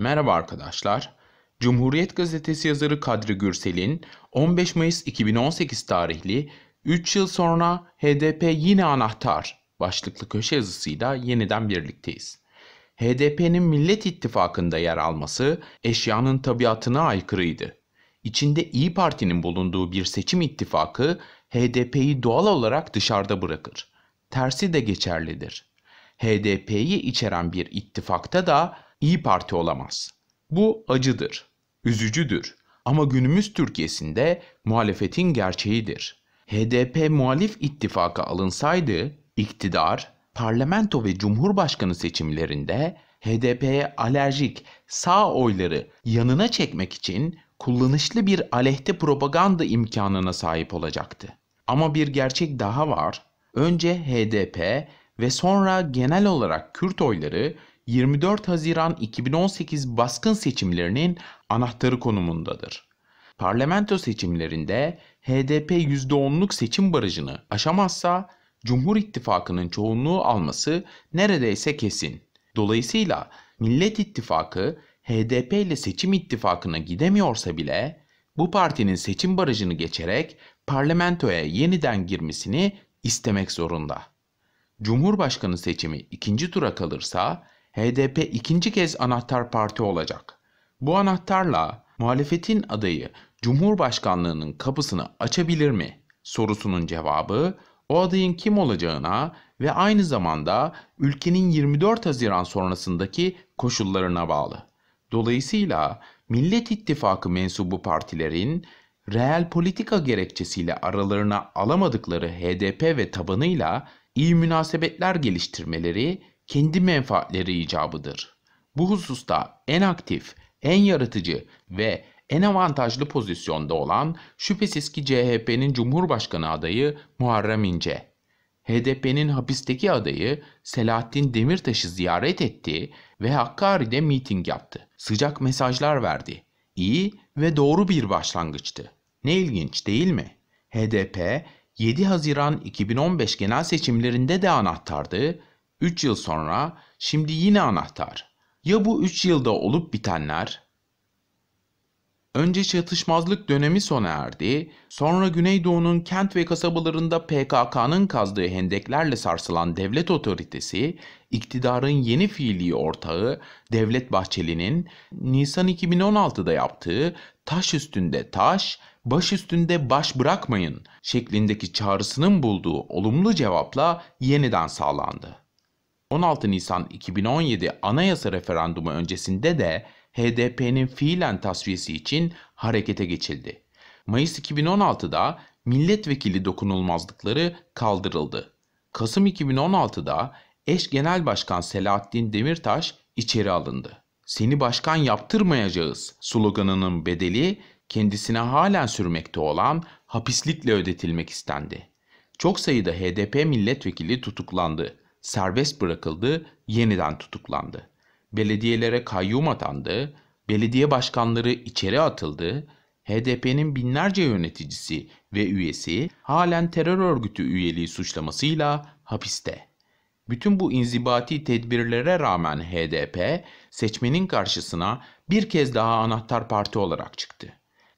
Merhaba arkadaşlar. Cumhuriyet Gazetesi yazarı Kadri Gürsel'in 15 Mayıs 2018 tarihli 3 yıl sonra HDP yine anahtar başlıklı köşe yazısıyla yeniden birlikteyiz. HDP'nin Millet İttifakı'nda yer alması eşyanın tabiatına aykırıydı. İçinde İyi Parti'nin bulunduğu bir seçim ittifakı HDP'yi doğal olarak dışarıda bırakır. Tersi de geçerlidir. HDP'yi içeren bir ittifakta da İyi Parti olamaz. Bu acıdır, üzücüdür ama günümüz Türkiye'sinde muhalefetin gerçeğidir. HDP muhalif ittifaka alınsaydı iktidar, parlamento ve cumhurbaşkanı seçimlerinde HDP'ye alerjik sağ oyları yanına çekmek için kullanışlı bir aleyhte propaganda imkanına sahip olacaktı. Ama bir gerçek daha var. Önce HDP ve sonra genel olarak Kürt oyları 24 Haziran 2018 baskın seçimlerinin anahtarı konumundadır. Parlamento seçimlerinde HDP %10'luk seçim barajını aşamazsa Cumhur İttifakı'nın çoğunluğu alması neredeyse kesin. Dolayısıyla Millet İttifakı HDP ile seçim ittifakına gidemiyorsa bile bu partinin seçim barajını geçerek parlamentoya yeniden girmesini istemek zorunda. Cumhurbaşkanı seçimi ikinci tura kalırsa HDP ikinci kez anahtar parti olacak. Bu anahtarla muhalefetin adayı Cumhurbaşkanlığının kapısını açabilir mi? Sorusunun cevabı o adayın kim olacağına ve aynı zamanda ülkenin 24 Haziran sonrasındaki koşullarına bağlı. Dolayısıyla Millet İttifakı mensubu partilerin reel politika gerekçesiyle aralarına alamadıkları HDP ve tabanıyla iyi münasebetler geliştirmeleri kendi menfaatleri icabıdır. Bu hususta en aktif, en yaratıcı ve en avantajlı pozisyonda olan şüphesiz ki CHP'nin Cumhurbaşkanı adayı Muharrem İnce. HDP'nin hapisteki adayı Selahattin Demirtaş'ı ziyaret etti ve Hakkari'de miting yaptı. Sıcak mesajlar verdi. İyi ve doğru bir başlangıçtı. Ne ilginç değil mi? HDP 7 Haziran 2015 genel seçimlerinde de anahtardı 3 yıl sonra şimdi yine anahtar. Ya bu 3 yılda olup bitenler? Önce çatışmazlık dönemi sona erdi, sonra Güneydoğu'nun kent ve kasabalarında PKK'nın kazdığı hendeklerle sarsılan devlet otoritesi, iktidarın yeni fiili ortağı Devlet Bahçeli'nin Nisan 2016'da yaptığı taş üstünde taş, baş üstünde baş bırakmayın şeklindeki çağrısının bulduğu olumlu cevapla yeniden sağlandı. 16 Nisan 2017 anayasa referandumu öncesinde de HDP'nin fiilen tasfiyesi için harekete geçildi. Mayıs 2016'da milletvekili dokunulmazlıkları kaldırıldı. Kasım 2016'da eş genel başkan Selahattin Demirtaş içeri alındı. Seni başkan yaptırmayacağız sloganının bedeli kendisine halen sürmekte olan hapislikle ödetilmek istendi. Çok sayıda HDP milletvekili tutuklandı serbest bırakıldı, yeniden tutuklandı. Belediyelere kayyum atandı, belediye başkanları içeri atıldı, HDP'nin binlerce yöneticisi ve üyesi halen terör örgütü üyeliği suçlamasıyla hapiste. Bütün bu inzibati tedbirlere rağmen HDP seçmenin karşısına bir kez daha anahtar parti olarak çıktı.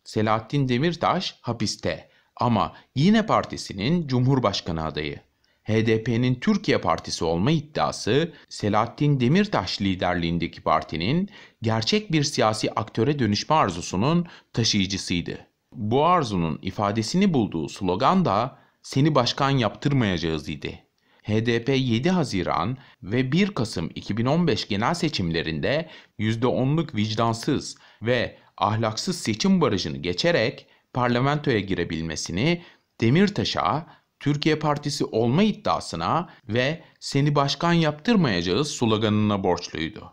Selahattin Demirtaş hapiste ama yine partisinin cumhurbaşkanı adayı. HDP'nin Türkiye Partisi olma iddiası, Selahattin Demirtaş liderliğindeki partinin gerçek bir siyasi aktöre dönüşme arzusunun taşıyıcısıydı. Bu arzunun ifadesini bulduğu slogan da seni başkan yaptırmayacağız idi. HDP 7 Haziran ve 1 Kasım 2015 genel seçimlerinde %10'luk vicdansız ve ahlaksız seçim barajını geçerek parlamentoya girebilmesini Demirtaş'a Türkiye Partisi olma iddiasına ve seni başkan yaptırmayacağız sloganına borçluydu.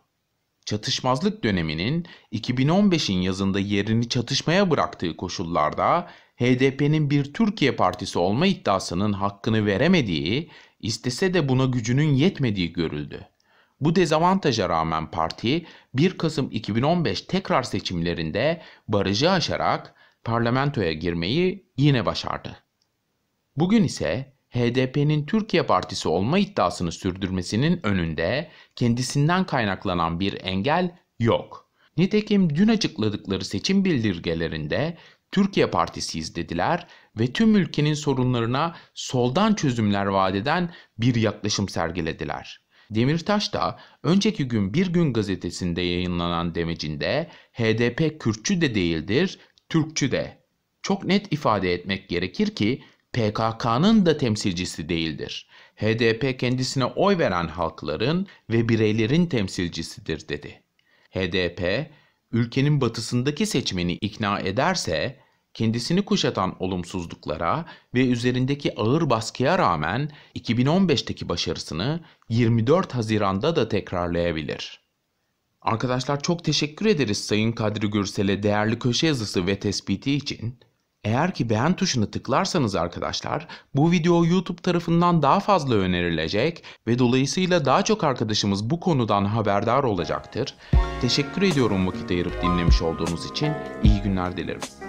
Çatışmazlık döneminin 2015'in yazında yerini çatışmaya bıraktığı koşullarda HDP'nin bir Türkiye Partisi olma iddiasının hakkını veremediği, istese de buna gücünün yetmediği görüldü. Bu dezavantaja rağmen parti 1 Kasım 2015 tekrar seçimlerinde barajı aşarak parlamentoya girmeyi yine başardı. Bugün ise HDP'nin Türkiye Partisi olma iddiasını sürdürmesinin önünde kendisinden kaynaklanan bir engel yok. Nitekim dün açıkladıkları seçim bildirgelerinde Türkiye Partisi'yiz dediler ve tüm ülkenin sorunlarına soldan çözümler vaat bir yaklaşım sergilediler. Demirtaş da önceki gün Bir Gün gazetesinde yayınlanan demecinde HDP Kürtçü de değildir, Türkçü de. Çok net ifade etmek gerekir ki PKK'nın da temsilcisi değildir. HDP kendisine oy veren halkların ve bireylerin temsilcisidir dedi. HDP, ülkenin batısındaki seçmeni ikna ederse kendisini kuşatan olumsuzluklara ve üzerindeki ağır baskıya rağmen 2015'teki başarısını 24 Haziran'da da tekrarlayabilir. Arkadaşlar çok teşekkür ederiz Sayın Kadri Gürsel'e değerli köşe yazısı ve tespiti için. Eğer ki beğen tuşuna tıklarsanız arkadaşlar bu video YouTube tarafından daha fazla önerilecek ve dolayısıyla daha çok arkadaşımız bu konudan haberdar olacaktır. Teşekkür ediyorum vakit ayırıp dinlemiş olduğunuz için. İyi günler dilerim.